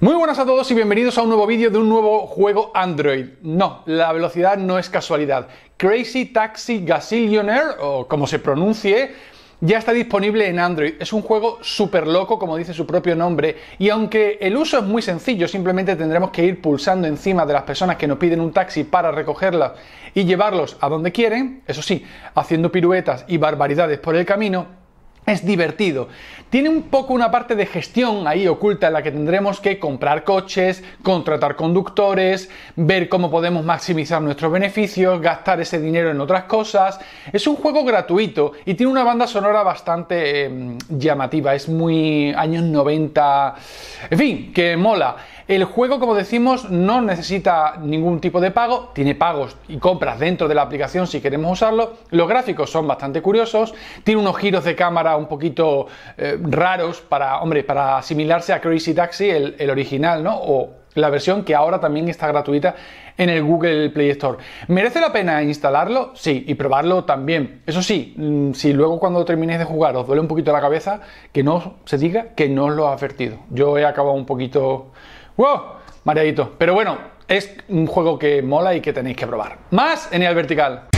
Muy buenas a todos y bienvenidos a un nuevo vídeo de un nuevo juego Android. No, la velocidad no es casualidad. Crazy Taxi Gazillionaire, o como se pronuncie, ya está disponible en Android. Es un juego súper loco, como dice su propio nombre, y aunque el uso es muy sencillo, simplemente tendremos que ir pulsando encima de las personas que nos piden un taxi para recogerlas y llevarlos a donde quieren, eso sí, haciendo piruetas y barbaridades por el camino, es divertido. Tiene un poco una parte de gestión ahí oculta en la que tendremos que comprar coches, contratar conductores, ver cómo podemos maximizar nuestros beneficios, gastar ese dinero en otras cosas. Es un juego gratuito y tiene una banda sonora bastante em, llamativa, es muy años 90, en fin, que mola. El juego, como decimos, no necesita ningún tipo de pago, tiene pagos y compras dentro de la aplicación si queremos usarlo. Los gráficos son bastante curiosos, tiene unos giros de cámara un poquito eh, raros para, hombre, para asimilarse a Crazy Taxi, el, el original, ¿no? O la versión que ahora también está gratuita en el Google Play Store. ¿Merece la pena instalarlo? Sí, y probarlo también. Eso sí, mm, si luego cuando terminéis de jugar os duele un poquito la cabeza, que no se diga que no os lo ha advertido. Yo he acabado un poquito... ¡Wow! Mareadito. Pero bueno, es un juego que mola y que tenéis que probar. Más en el vertical.